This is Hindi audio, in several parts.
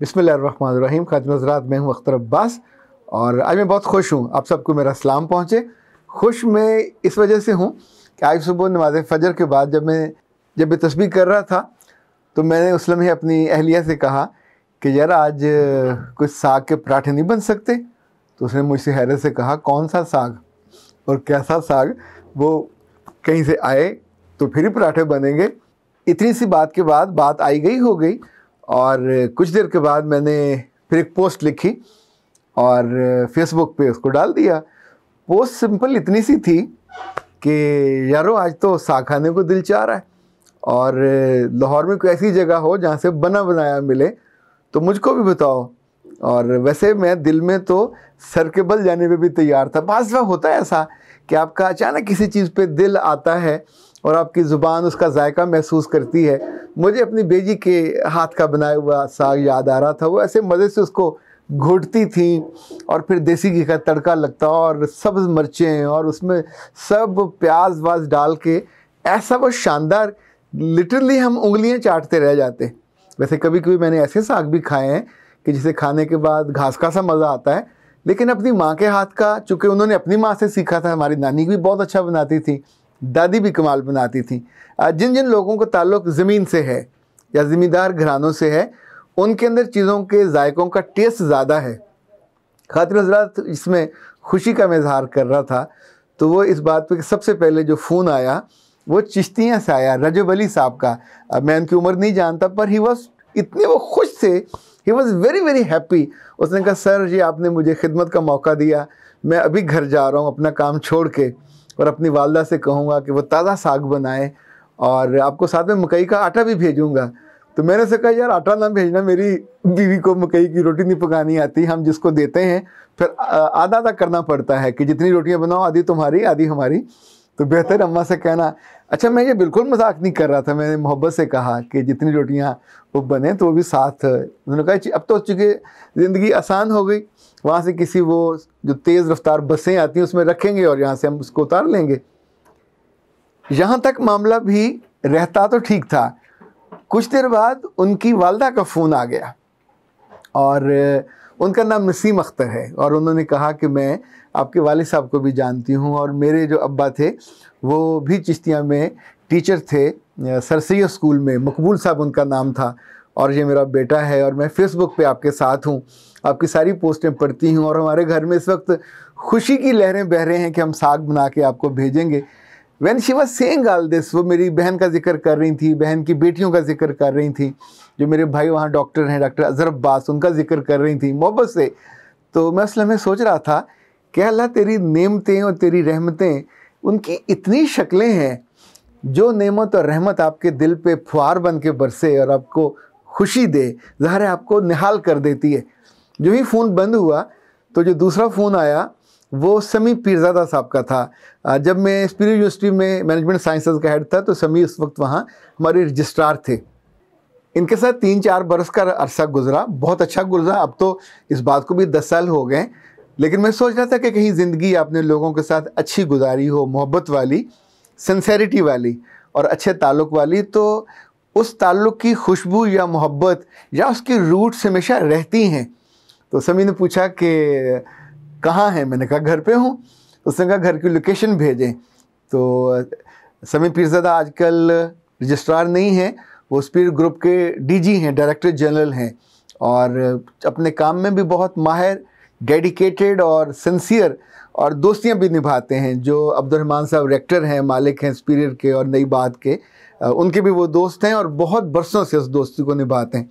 बिसमीम खाद नजरात मैं हूँ अख्तर अब्बास और आज मैं बहुत खुश हूँ आप सबको मेरा सलाम पहुँचे खुश मैं इस वजह से हूँ कि आज सुबह नमाज फ़जर के बाद जब मैं जब मैं तस्वीर कर रहा था तो मैंने उस लम्हे अपनी अहलिया से कहा कि यार आज कुछ साग के पराठे नहीं बन सकते तो उसने मुझसे हैरत से कहा कौन सा साग और कैसा साग वो कहीं से आए तो फिर ही पराठे बनेंगे इतनी सी बात के बाद बात आई गई हो गई और कुछ देर के बाद मैंने फिर एक पोस्ट लिखी और फेसबुक पे उसको डाल दिया पोस्ट सिंपल इतनी सी थी कि यारो आज तो साग खाने को दिल चाह रहा है और लाहौर में कोई ऐसी जगह हो जहाँ से बना बनाया मिले तो मुझको भी बताओ और वैसे मैं दिल में तो सर के बल जाने पे भी तैयार था बाज़ा होता है ऐसा कि आपका अचानक किसी चीज़ पे दिल आता है और आपकी ज़ुबान उसका जायका महसूस करती है मुझे अपनी बेजी के हाथ का बनाया हुआ साग याद आ रहा था वो ऐसे मज़े से उसको घुटती थी और फिर देसी घी का तड़का लगता और सब्ज़ मिर्चें और उसमें सब प्याज व्याज़ डाल के ऐसा वो शानदार लिटरली हम उंगलियां चाटते रह जाते वैसे कभी कभी मैंने ऐसे साग भी खाए हैं कि जिसे खाने के बाद घास का सा मज़ा आता है लेकिन अपनी माँ के हाथ का चूँकि उन्होंने अपनी माँ से सीखा था हमारी नानी भी बहुत अच्छा बनाती थी दादी भी कमाल बनाती थी जिन जिन लोगों का ताल्लुक ज़मीन से है या ज़मींदार घरानों से है उनके अंदर चीज़ों के जायकों का टेस्ट ज़्यादा है खातिर हजरात इसमें खुशी का मैं इजहार कर रहा था तो वो इस बात पे सबसे पहले जो फ़ोन आया वो चिश्तियाँ से आया रजब अली साहब का अब मैं उनकी उम्र नहीं जानता पर ही वॉज इतने वो खुश थे ही वॉज़ वेरी वेरी हैप्पी उसने कहा सर जी आपने मुझे खिदमत का मौका दिया मैं अभी घर जा रहा हूँ अपना काम छोड़ के और अपनी वालदा से कहूँगा कि वो ताज़ा साग बनाए और आपको साथ में मकई का आटा भी भेजूँगा तो मैंने से कहा यार आटा ना भेजना मेरी बीवी को मकई की रोटी नहीं पकानी आती हम जिसको देते हैं फिर आधा आधा करना पड़ता है कि जितनी रोटियां बनाओ आधी तुम्हारी आधी हमारी तो बेहतर अम्मा से कहना अच्छा मैं ये बिल्कुल मजाक नहीं कर रहा था मैंने मोहब्बत से कहा कि जितनी रोटियाँ वो बने तो वो भी साथ उन्होंने कहा अब तो चूँकि ज़िंदगी आसान हो गई वहाँ से किसी वो जो तेज़ रफ्तार बसें आती हैं उसमें रखेंगे और यहाँ से हम उसको उतार लेंगे यहाँ तक मामला भी रहता तो ठीक था कुछ देर बाद उनकी वालदा का फ़ोन आ गया और उनका नाम नसीम अख्तर है और उन्होंने कहा कि मैं आपके वाले साहब को भी जानती हूँ और मेरे जो अब्बा थे वो भी चिश्तियाँ में टीचर थे सर स्कूल में मकबूल साहब उनका नाम था और ये मेरा बेटा है और मैं फेसबुक पे आपके साथ हूँ आपकी सारी पोस्टें पढ़ती हूँ और हमारे घर में इस वक्त खुशी की लहरें बह रहे हैं कि हम साग बना के आपको भेजेंगे when Shiva sang all this वो मेरी बहन का जिक्र कर रही थी बहन की बेटियों का जिक्र कर रही थी जो मेरे भाई वहाँ डॉक्टर हैं डॉक्टर अजहर अब्बास उनका जिक्र कर रही थी मोहब्बत से तो मैं असल में सोच रहा था कि अल्लाह तेरी नेमतें और तेरी रहमतें उनकी इतनी शक्लें हैं जो नेमत और रहमत आपके दिल पे फुहार बन के बरसे और आपको खुशी दे ज़ाहिर आपको निहाल कर देती है जो ही फ़ोन बंद हुआ तो जो दूसरा फ़ोन आया वो समी पीरजादा साहब का था जब मैं स्पिरिट यूनिवर्सिटी में मैनेजमेंट साइंसेज का हेड था तो समी उस वक्त वहाँ हमारे रजिस्ट्रार थे इनके साथ तीन चार बरस का अरसा गुजरा बहुत अच्छा गुजरा अब तो इस बात को भी दस साल हो गए लेकिन मैं सोच रहा था कि कहीं ज़िंदगी आपने लोगों के साथ अच्छी गुजारी हो मोहब्बत वाली सेंसेरिटी वाली और अच्छे ताल्लुक़ वाली तो उस ताल्लुक़ की खुशबू या मोहब्बत या उसकी रूट्स हमेशा रहती हैं तो समी ने पूछा कि कहाँ हैं मैंने कहा घर पे हूँ उसने कहा घर की लोकेशन भेजें तो समी पीरजादा आजकल रजिस्ट्रार नहीं है वो स्पीड ग्रुप के डीजी हैं डायरेक्टर जनरल हैं और अपने काम में भी बहुत माहिर डेडिकेटेड और सिंसियर और दोस्तियाँ भी निभाते हैं जो अब्दुलरहमान साहब रेक्टर हैं मालिक हैं स्पीरियर के और नई बात के उनके भी वो दोस्त हैं और बहुत बरसों से उस दोस्ती को निभाते हैं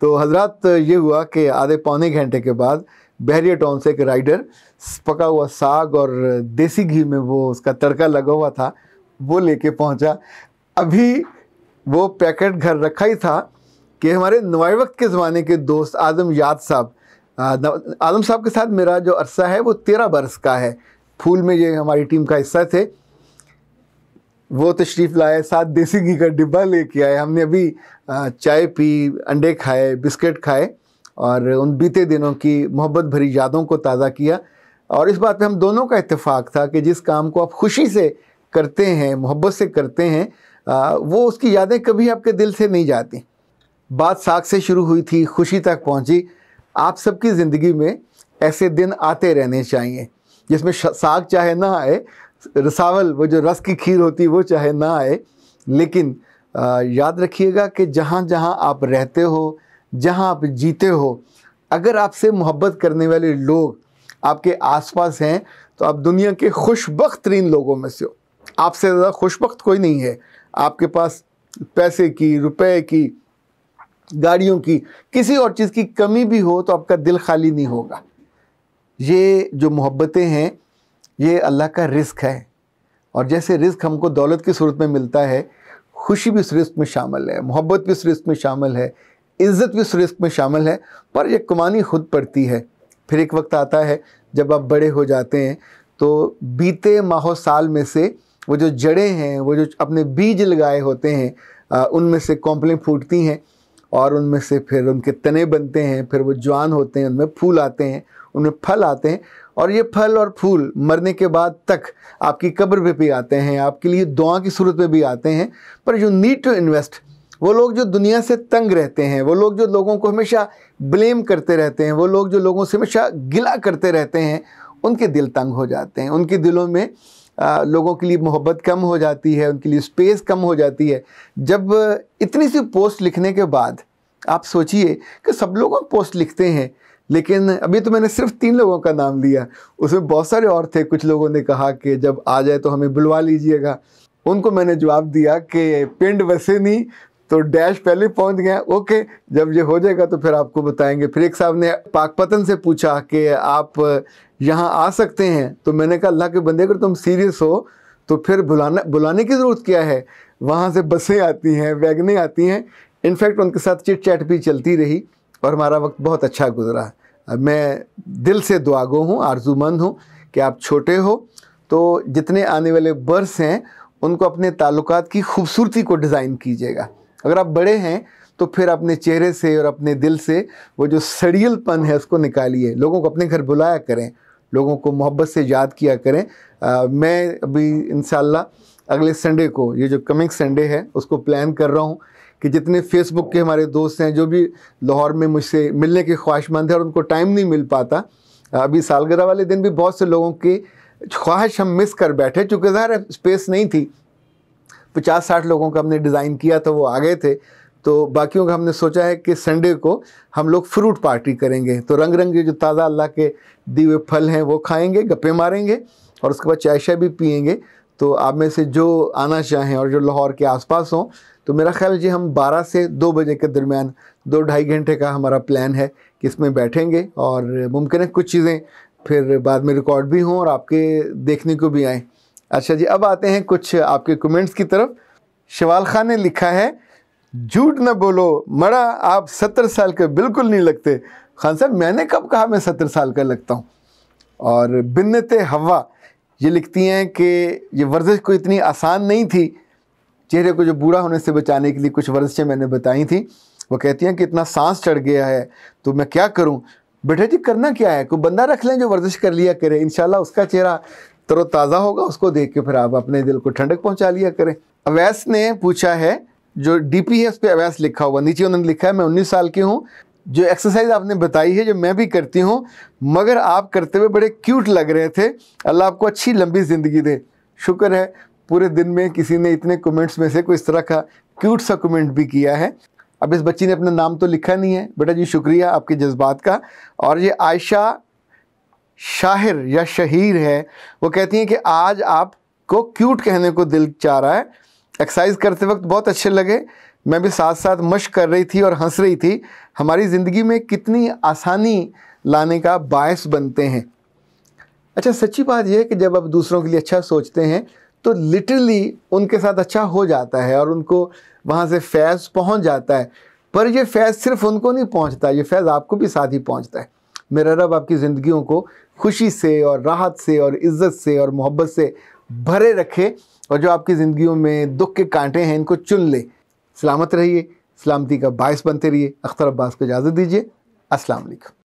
तो हजरत ये हुआ कि आधे पौने घंटे के बाद टाउन से एक राइडर पका हुआ साग और देसी घी में वो उसका तड़का लगा हुआ था वो लेके पहुंचा अभी वो पैकेट घर रखा ही था कि हमारे नवाए वक्त के ज़माने के दोस्त आदम याद साहब आदम साहब के साथ मेरा जो अरसा है वो तेरह बरस का है फूल में ये हमारी टीम का हिस्सा थे वो तशरीफ़ लाए साथ देसी घी का डिब्बा लेके आए हमने अभी चाय पी अंडे खाए बिस्किट खाए और उन बीते दिनों की मोहब्बत भरी यादों को ताज़ा किया और इस बात पे हम दोनों का इत्तेफाक था कि जिस काम को आप खुशी से करते हैं मोहब्बत से करते हैं आ, वो उसकी यादें कभी आपके दिल से नहीं जाती बात साख से शुरू हुई थी खुशी तक पहुंची आप सबकी ज़िंदगी में ऐसे दिन आते रहने चाहिए जिसमें साग चाहे ना आए रसावल वो जो रस की खीर होती वो चाहे ना आए लेकिन आ, याद रखिएगा कि जहाँ जहाँ आप रहते हो जहाँ आप जीते हो अगर आपसे मोहब्बत करने वाले लोग आपके आसपास हैं तो आप दुनिया के खुशबक तरीन लोगों में से हो आपसे ज़्यादा खुशबक कोई नहीं है आपके पास पैसे की रुपए की गाड़ियों की किसी और चीज़ की कमी भी हो तो आपका दिल खाली नहीं होगा ये जो मोहब्बतें हैं ये अल्लाह का रिस्क है और जैसे रिस्क हमको दौलत की सूरत में मिलता है खुशी भी इस रिस्क में शामिल है मोहब्बत भी इस रिस्क में शामिल है इज़्ज़त भी रिस्क में शामिल है पर यह कुमानी खुद पड़ती है फिर एक वक्त आता है जब आप बड़े हो जाते हैं तो बीते माहौ साल में से वो जो जड़ें हैं वो जो अपने बीज लगाए होते हैं उनमें से कॉम्पलें फूटती हैं और उनमें से फिर उनके तने बनते हैं फिर वो जवान होते हैं उनमें फूल आते हैं उनमें फल आते हैं और ये फल और फूल मरने के बाद तक आपकी कब्र पे भी आते हैं आपके लिए दुआ की सूरत में भी आते हैं पर यू नीड टू इन्वेस्ट वो लोग जो दुनिया से तंग रहते हैं वो लोग जो लोगों को हमेशा ब्लेम करते रहते हैं वो लोग जो लोगों से हमेशा गिला करते रहते हैं उनके दिल तंग हो जाते हैं उनके दिलों में आ, लोगों के लिए मोहब्बत कम हो जाती है उनके लिए स्पेस कम हो जाती है जब इतनी सी पोस्ट लिखने के बाद आप सोचिए कि सब लोग पोस्ट लिखते हैं लेकिन अभी तो मैंने सिर्फ तीन लोगों का नाम लिया उसमें बहुत सारे और थे कुछ लोगों ने कहा कि जब आ जाए तो हमें बुलवा लीजिएगा उनको मैंने जवाब दिया कि पिंड वसे नहीं तो डैश पहले पहुंच गए ओके जब ये हो जाएगा तो फिर आपको बताएंगे फिर एक साहब ने पाकपतन से पूछा कि आप यहाँ आ सकते हैं तो मैंने कहा अल्लाह के बंदे अगर तुम सीरियस हो तो फिर बुलाना बुलाने की ज़रूरत क्या है वहाँ से बसें आती हैं वैगनें आती हैं इनफैक्ट उनके साथ चिट चैट भी चलती रही और हमारा वक्त बहुत अच्छा गुजरा मैं दिल से दुआगो हूँ आरजूमंद हूँ कि आप छोटे हो तो जितने आने वाले बर्स हैं उनको अपने ताल्लुकात की खूबसूरती को डिज़ाइन कीजिएगा अगर आप बड़े हैं तो फिर अपने चेहरे से और अपने दिल से वो जो सड़ियलपन है उसको निकालिए लोगों को अपने घर बुलाया करें लोगों को मोहब्बत से याद किया करें आ, मैं अभी इन अगले संडे को ये जो कमिंग संडे है उसको प्लान कर रहा हूँ कि जितने फेसबुक के हमारे दोस्त हैं जो भी लाहौर में मुझसे मिलने के ख्वाहिशमंद है और उनको टाइम नहीं मिल पाता अभी सालगिरह वाले दिन भी बहुत से लोगों की ख्वाहिश हम मिस कर बैठे चूँकि ज़ाहिर स्पेस नहीं थी पचास साठ लोगों का हमने डिज़ाइन किया था तो वो आ गए थे तो बाकियों का हमने सोचा है कि संडे को हम लोग फ्रूट पार्टी करेंगे तो रंग रंग जो ताज़ा अल्लाह के दिए हुए फल हैं वो खाएंगे गप्पे मारेंगे और उसके बाद चाय शाय भी पियेंगे तो आप में से जो आना चाहें और जो लाहौर के आसपास हों तो मेरा ख्याल जी हम 12 से 2 बजे के दरमियान दो ढाई घंटे का हमारा प्लान है कि इसमें बैठेंगे और मुमकिन है कुछ चीज़ें फिर बाद में रिकॉर्ड भी हों और आपके देखने को भी आएँ अच्छा जी अब आते हैं कुछ आपके कमेंट्स की तरफ शवाल खान ने लिखा है झूठ न बोलो मरा आप सत्तर साल के बिल्कुल नहीं लगते खान साहब मैंने कब कहा मैं सत्तर साल का लगता हूँ और बिन्नत हवा ये लिखती हैं कि ये वर्जिश को इतनी आसान नहीं थी चेहरे को जो बूढ़ा होने से बचाने के लिए कुछ वर्जिशें मैंने बताई थी वो कहती हैं कि इतना सांस चढ़ गया है तो मैं क्या करूँ बेटा जी करना क्या है कोई बंदा रख लें जो वर्जिश कर लिया करे इन उसका चेहरा तरोताज़ा होगा उसको देख के फिर आप अपने दिल को ठंडक पहुंचा लिया करें अवैस ने पूछा है जो डीपी है उस पर अवैस लिखा हुआ नीचे उन्होंने लिखा है मैं उन्नीस साल की हूँ जो एक्सरसाइज आपने बताई है जो मैं भी करती हूँ मगर आप करते हुए बड़े क्यूट लग रहे थे अल्लाह आपको अच्छी लंबी ज़िंदगी दे शुक्र है पूरे दिन में किसी ने इतने कमेंट्स में से कोई इस तरह का क्यूट सा कमेंट भी किया है अब इस बच्ची ने अपना नाम तो लिखा नहीं है बेटा जी शुक्रिया आपके जज्बात का और ये आयशा शाहिर या शहीर है वो कहती हैं कि आज आपको क्यूट कहने को दिल चाह रहा है एक्सरसाइज करते वक्त बहुत अच्छे लगे मैं भी साथ साथ मश कर रही थी और हंस रही थी हमारी ज़िंदगी में कितनी आसानी लाने का बायस बनते हैं अच्छा सच्ची बात यह है कि जब आप दूसरों के लिए अच्छा सोचते हैं तो लिटरली उनके साथ अच्छा हो जाता है और उनको वहाँ से फैज़ पहुँच जाता है पर यह फैज़ सिर्फ उनको नहीं पहुँचता ये फैज़ आपको भी साथ ही पहुँचता है मेरा रब आपकी ज़िंदगियों को खुशी से और राहत से और इज़्ज़त से और मोहब्बत से भरे रखे और जो आपकी ज़िंदगियों में दुख के कांटे हैं इनको चुन ले सलामत रहिए सलामती का बायस बनते रहिए अख्तर अब्बास को इजाज़त दीजिए अस्सलाम वालेकुम